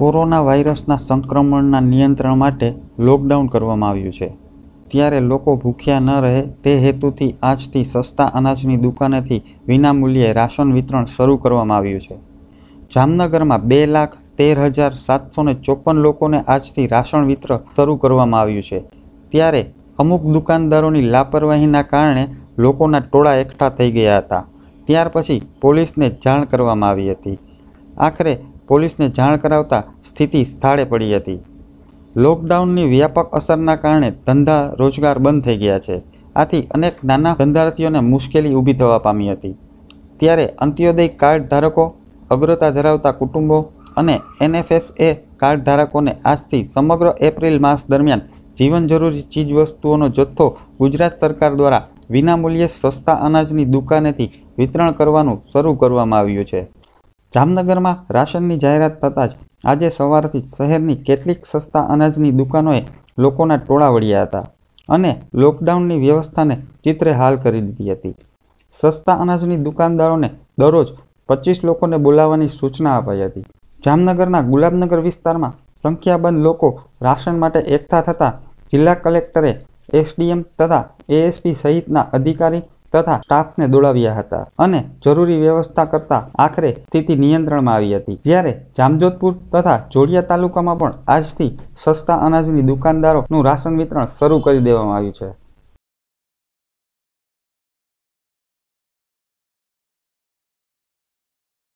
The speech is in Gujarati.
કોરોના વાયરસના સંક્રમણના નિયંત્રણ માટે લોકડાઉન કરવામાં આવ્યું છે ત્યારે લોકો ભૂખ્યા ન રહે તે હેતુથી આજથી સસ્તા અનાજની દુકાનેથી વિનામૂલ્યે રાશન વિતરણ શરૂ કરવામાં આવ્યું છે જામનગરમાં બે લાખ તેર હજાર સાતસો ને ચોપન લોકોને આજથી રાશન વિતરણ શરૂ કરવામાં આવ્યું છે ત્યારે અમુક દુકાનદારોની લાપરવાહીના કારણે લોકોના ટોળા એકઠા થઈ ગયા હતા ત્યાર પછી પોલીસને જાણ કરવામાં આવી હતી આખરે પોલીસને જાણ કરાવતા સ્થિતિ સ્થાળે પડી હતી લોકડાઉનની વ્યાપક અસરના કારણે ધંધા રોજગાર બંધ થઈ ગયા છે આથી અનેક નાના ધંધાર્થીઓને મુશ્કેલી ઊભી થવા પામી હતી ત્યારે અંત્યોદય કાર્ડ ધારકો અગ્રતા ધરાવતા કુટુંબો અને એનએફએસએ કાર્ડ ધારકોને આજથી સમગ્ર એપ્રિલ માસ દરમિયાન જીવન જરૂરી ચીજવસ્તુઓનો જથ્થો ગુજરાત સરકાર દ્વારા વિનામૂલ્યે સસ્તા અનાજની દુકાનેથી વિતરણ કરવાનું શરૂ કરવામાં આવ્યું છે જામનગરમાં રાશનની જાહેરાત થતાં જ આજે સવારથી જ શહેરની કેટલીક સસ્તા અનાજની દુકાનોએ લોકોના ટોળા વળ્યા હતા અને લોકડાઉનની વ્યવસ્થાને ચિત્રે હાલ કરી દીધી હતી સસ્તા અનાજની દુકાનદારોને દરરોજ પચીસ લોકોને બોલાવવાની સૂચના અપાઈ હતી જામનગરના ગુલાબનગર વિસ્તારમાં સંખ્યાબંધ લોકો રાશન માટે એકઠા થતાં જિલ્લા કલેક્ટરે એસડીએમ તથા એએસપી સહિતના અધિકારી તથા સ્ટાફને દોડાવ્યા હતા અને જરૂરી વ્યવસ્થા કરતા આખરે સ્થિતિ નિયંત્રણમાં આવી હતી જ્યારે જામજોધપુર તથા જોડિયા તાલુકામાં પણ આજથી સસ્તા અનાજની દુકાનદારોનું રાશન વિતરણ શરૂ કરી દેવામાં આવ્યું છે